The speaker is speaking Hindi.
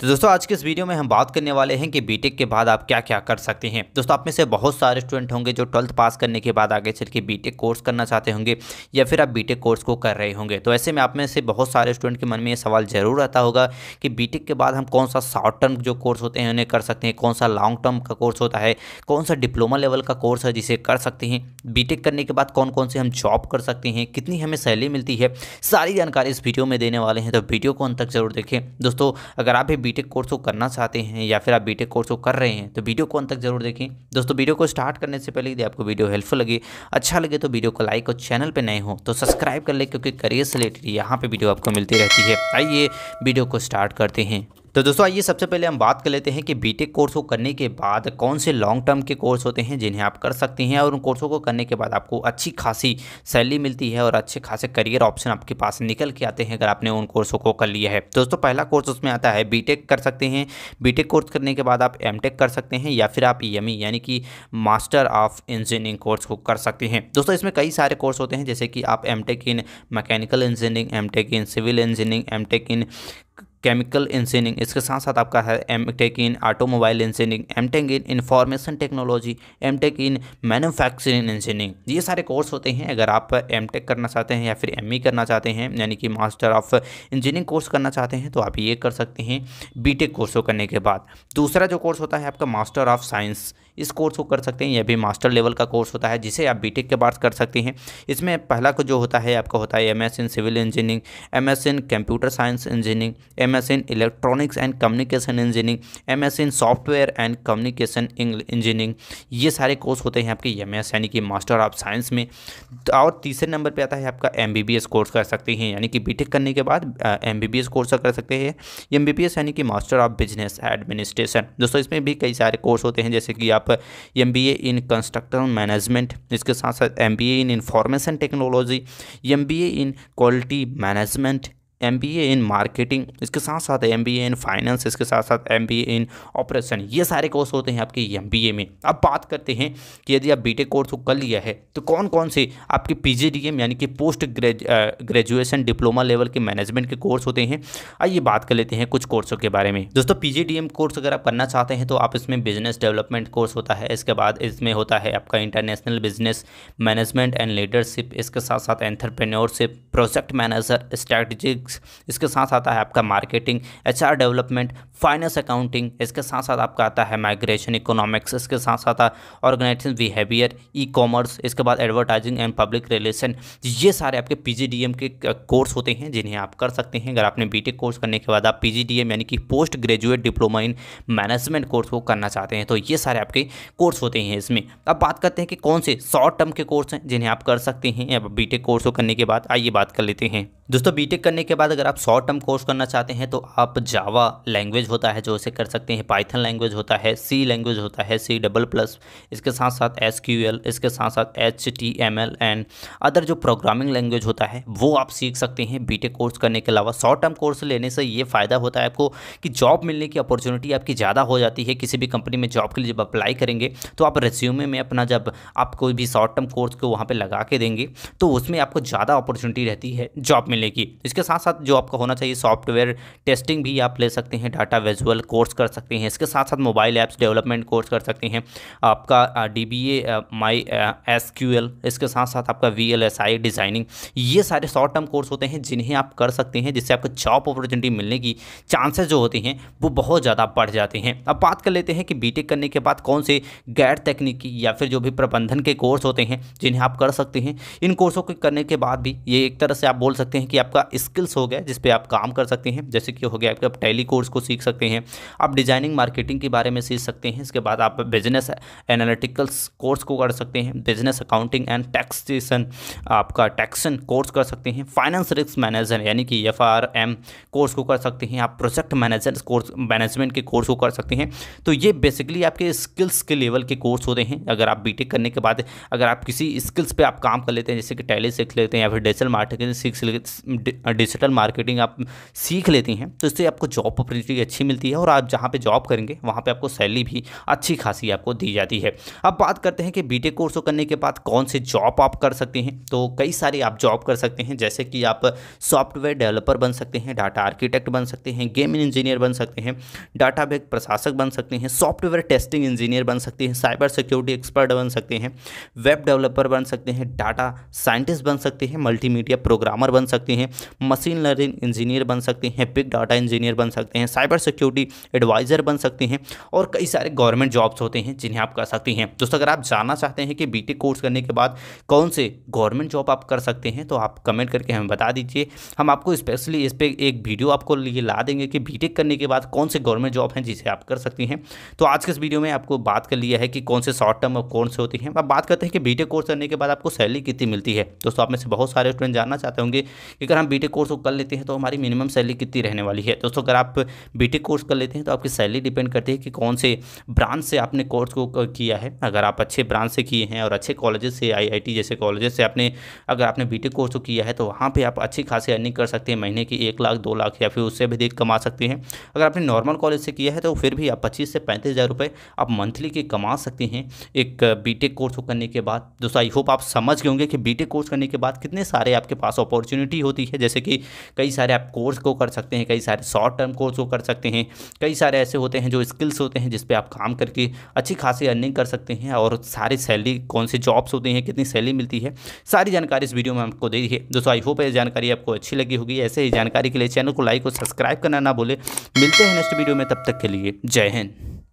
तो दोस्तों आज के इस वीडियो में हम बात करने वाले हैं कि बीटेक के बाद आप क्या क्या कर सकते हैं दोस्तों आप में से बहुत सारे स्टूडेंट होंगे जो ट्वेल्थ पास करने के बाद आगे चल के बीटेक कोर्स करना चाहते होंगे या फिर आप बीटेक कोर्स को कर रहे होंगे तो ऐसे में आप में से बहुत सारे स्टूडेंट के मन में ये सवाल जरूर आता होगा कि बीटेक के बाद हम कौन सा शॉर्ट टर्म जो कोर्स होते हैं उन्हें कर सकते हैं कौन सा लॉन्ग टर्म का कोर्स होता है कौन सा डिप्लोमा लेवल का कोर्स है जिसे कर सकते हैं बीटेक करने के बाद कौन कौन से हम जॉब कर सकते हैं कितनी हमें सैलरी मिलती है सारी जानकारी इस वीडियो में देने वाले हैं तो वीडियो को अंत तक जरूर देखें दोस्तों अगर आप भी बीटेक कोर्स को करना चाहते हैं या फिर आप बीटेक कोर्स को कर रहे हैं तो वीडियो को अंत तक जरूर देखें दोस्तों वीडियो को स्टार्ट करने से पहले यदि आपको वीडियो हेल्पफुल लगे अच्छा लगे तो वीडियो को लाइक और चैनल पर नए हो तो सब्सक्राइब कर ले क्योंकि करियर से रिलेटेड यहाँ पर वीडियो आपको मिलती रहती है आइए वीडियो को स्टार्ट करते हैं तो दोस्तों आइए सबसे पहले हम बात कर लेते हैं कि बीटेक कोर्स को करने के बाद कौन से लॉन्ग टर्म के कोर्स होते हैं जिन्हें आप कर सकते हैं और उन कोर्सों को करने के बाद आपको अच्छी खासी सैलरी मिलती है और अच्छे खासे करियर ऑप्शन आपके पास निकल के आते हैं अगर आपने उन कोर्सों को कर लिया है दोस्तों पहला कोर्स उसमें आता है बी कर सकते हैं बी कोर्स करने के बाद आप एम कर सकते हैं या फिर आप ई e e, यानी कि मास्टर ऑफ इंजीनियरिंग कोर्स को कर सकते हैं दोस्तों इसमें कई सारे कोर्स होते हैं जैसे कि आप M in mechanical engineering M in civil engineering M in chemical engineering इसके साथ साथ आपका है M tech in automobile engineering M tech in information technology M tech in manufacturing engineering ये सारे कोर्स होते हैं अगर आप एम टेक करना चाहते हैं या फिर एम ई e करना चाहते हैं यानी कि मास्टर ऑफ इंजीनियरिंग कोर्स करना चाहते हैं तो आप ये कर सकते हैं बी टेक कोर्सों करने के बाद दूसरा जो कोर्स होता है आपका मास्टर ऑफ साइंस इस कोर्स को कर सकते हैं यह भी मास्टर लेवल का कोर्स होता है जिसे आप बीटेक के बाद कर सकते हैं इसमें पहला को जो होता है आपका होता है M in civil engineering M in computer science engineering M in electronics and communication engineering M in software and communication engineering ये सारे कोर्स होते हैं आपके एम यानी कि मास्टर ऑफ साइंस में और तीसरे नंबर पर आता है आपका एम कोर्स कर सकते हैं यानी कि बी करने के बाद एम कोर्स कर सकते हैं एम यानी कि मास्टर ऑफ बिजनेस एडमिनिस्ट्रेशन दोस्तों इसमें भी कई सारे कोर्स होते हैं जैसे कि आप M B A in constructor management इसके साथ साथ M B A in information technology M B A in quality management M B A in marketing इसके साथ साथ M B A in finance इसके साथ साथ M B A in operation ये सारे कोर्स होते हैं आपके एम बी ए में अब बात करते हैं कि यदि आप बी टेक कोर्स को कर लिया है तो कौन कौन से आपके पी जी डी एम यानी कि post grad graduation diploma level के मैनेजमेंट के कोर्स होते हैं आइए बात कर लेते हैं कुछ कोर्सों के बारे में दोस्तों P G D M course अगर आप करना चाहते हैं तो आप इसमें बिजनेस डेवलपमेंट कोर्स होता है इसके बाद इसमें होता है आपका international business management and leadership इसके साथ साथ एंट्रप्रेन्योरशिप प्रोजेक्ट मैनेजर स्ट्रैटेजिक इसके साथ आता है आपका marketing HR development finance accounting इसके साथ साथ आपका आता है माइग्रेशन इकोनॉमिक्स इसके साथ साथ ऑर्गेनाइजेशन बिहेवियर ई कॉमर्स इसके बाद एडवर्टाइजिंग एंड पब्लिक रिलेशन ये सारे आपके पीजीडीएम के कोर्स होते हैं जिन्हें आप कर सकते हैं अगर आपने बीटेक e कोर्स करने के बाद आप पीजीडीएम यानी कि post graduate diploma in management course को करना चाहते हैं तो ये सारे आपके कोर्स होते हैं इसमें अब बात करते हैं कि कौन से शॉर्ट टर्म के कोर्स हैं जिन्हें आप कर सकते हैं बी टेक e कोर्स को करने के बाद आइए बात कर लेते हैं दोस्तों बीटेक e करने के बाद अगर आप शॉर्ट टर्म कोर्स करना चाहते हैं तो आप जावा लैंग्वेज होता है जो इसे कर सकते हैं पाइथन लैंग्वेज होता है सी लैंग्वेज होता है सी डबल प्लस इसके साथ साथ एस क्यू एल इसके साथ साथ H T M L and other जो प्रोग्रामिंग लैंग्वेज होता है वो आप सीख सकते हैं बी टेक कोर्स करने के अलावा शॉर्ट टर्म कोर्स लेने से ये फ़ायदा होता है आपको कि जॉब मिलने की अपॉर्चुनिटी आपकी ज़्यादा हो जाती है किसी भी कंपनी में जॉब के लिए जब अप्लाई करेंगे तो आप रेज्यूमे में अपना जब आप कोई भी शॉर्ट टर्म कोर्स को वहाँ पर लगा के देंगे तो उसमें आपको ज़्यादा अपॉर्चुनिटी रहती है जॉब मिलने की इसके साथ साथ जो आपका होना चाहिए सॉफ्टवेयर टेस्टिंग भी आप ले सकते हैं डाटा विजुअल कोर्स कर सकते हैं इसके साथ साथ मोबाइल ऐप्स डेवलपमेंट कोर्स कर सकते हैं आपका D B A my S Q L इसके साथ साथ आपका V L S I designing ये सारे शॉर्ट टर्म कोर्स होते हैं जिन्हें आप कर सकते हैं जिससे आपको जॉब अपॉर्चुनिटी मिलने की चांसेस जो होते हैं वो बहुत ज़्यादा बढ़ जाते हैं अब बात कर लेते हैं कि बी करने के बाद कौन से गैर तकनीकी या फिर जो भी प्रबंधन के कोर्स होते हैं जिन्हें आप कर सकते हैं इन कोर्सों को करने के बाद भी ये एक तरह से आप बोल सकते हैं कि आपका स्किल्स हो गया जिस पर आप काम कर सकते हैं जैसे कि हो गया आपका टेली कोर्स को सीख सकते हैं आप डिजाइनिंग मार्केटिंग के बारे में सीख सकते हैं इसके बाद आप बिजनेस एनालिटिकल्स कोर्स को कर सकते हैं बिजनेस अकाउंटिंग एंड टैक्सेशन आपका टैक्सन कोर्स कर सकते हैं फाइनेंस रिस्क मैनेजर यानी कि एफ आर एम कोर्स को कर सकते हैं आप प्रोजेक्ट मैनेजर कोर्स मैनेजमेंट के कोर्स को कर सकते हैं तो ये बेसिकली आपके स्किल्स के लेवल के कोर्स होते हैं अगर आप टेक करने के बाद अगर आप किसी स्किल्स पे आप काम कर लेते हैं जैसे कि टैली सीख लेते हैं या फिर डिजिटल मार्केटिंग सीख डिजिटल मार्केटिंग आप सीख लेती हैं तो इससे आपको जॉब अपॉर्चुनिटी अच्छी अच्छी मिलती है और आप जहाँ पर जॉब करेंगे वहाँ पर आपको सैलरी भी अच्छी खासी आपको दी जाती है अब बात करते हैं कि बीटेक कोर्स करने के बाद कौन से जॉब आप कर सकते हैं तो कई सारे आप जॉब कर सकते हैं जैसे कि आप सॉफ्टवेयर डेवलपर बन सकते हैं डाटा आर्किटेक्ट बन सकते हैं गेमिंग इंजीनियर बन सकते हैं डाटा बेग प्रशासक बन सकते हैं सॉफ्टवेयर टेस्टिंग इंजीनियर बन सकते हैं साइबर सिक्योरिटी एक्सपर्ट बन सकते हैं वेब डेवलपर बन सकते हैं डाटा साइंटिस्ट बन सकते हैं मल्टीमीडिया प्रोग्रामर बन सकते हैं मशीन लर्निंग इंजीनियर बन सकते हैं बिग डाटा इंजीनियर बन सकते हैं साइबर सिक्योरिटी एडवाइज़र बन सकते हैं और कई सारे गवर्नमेंट जॉब्स होते हैं जिन्हें आप कर सकती हैं दोस्तों अगर आप जानना चाहते हैं कि बी कोर्स e करने के बाद कौन से गवर्नमेंट जॉब आप कर सकते हैं तो आप कमेंट करके हमें बता दीजिए हम आपको स्पेशली इस पर एक वीडियो आपको लिए ला देंगे कि बी e करने के बाद कौन से गवर्नमेंट जॉब हैं जिसे आप कर सकती हैं तो आज के इस वीडियो में आपको बात कर लिया है कि कौन से शॉर्ट टर्म और कौन से होते हैं अब बात करते हैं कि बी कोर्स e करने के बाद आपको सैलरी कितनी मिलती है दोस्तों आप में से बहुत सारे स्टूडेंट जानना चाहते होंगे कि अगर हम बी कोर्स को कर लेते हैं तो हमारी मिनिमम सैलरी कितनी रहने वाली है दोस्तों अगर आप बी बीटेक कोर्स e कर लेते हैं तो आपकी सैलरी डिपेंड करती है कि कौन से ब्रांच से आपने कोर्स को किया है अगर आप अच्छे ब्रांच से किए हैं और अच्छे कॉलेजेस से आईआईटी जैसे कॉलेजेस से आपने अगर आपने बीटेक कोर्स e को किया है तो वहाँ पर आप अच्छी खासी अर्निंग कर सकते हैं महीने की एक लाख दो लाख या फिर उससे भी देख कमा सकते हैं अगर आपने नॉर्मल कॉलेज से किया है तो फिर भी आप पच्चीस से पैंतीस हज़ार रुपये आप मंथली के कमा सकते हैं एक बी कोर्स e को करने के बाद दोस्तों आई होप आप समझ गए होंगे कि बी कोर्स करने के बाद कितने सारे आपके पास अपॉर्चुनिटी होती है जैसे कि कई सारे आप कोर्स को कर सकते हैं कई सारे शॉर्ट टर्म कोर्स को कर सकते सकते हैं कई सारे ऐसे होते हैं जो स्किल्स होते हैं जिस पर आप काम करके अच्छी खासी अर्निंग कर सकते हैं और सारी सैलरी कौन सी जॉब्स होती हैं कितनी सैलरी मिलती है सारी जानकारी इस वीडियो में आपको दे दी है दोस्तों आई होप ये जानकारी आपको अच्छी लगी होगी ऐसे ही जानकारी के लिए चैनल को लाइक और सब्सक्राइब करना ना बोले मिलते हैं नेक्स्ट वीडियो में तब तक के लिए जय हिंद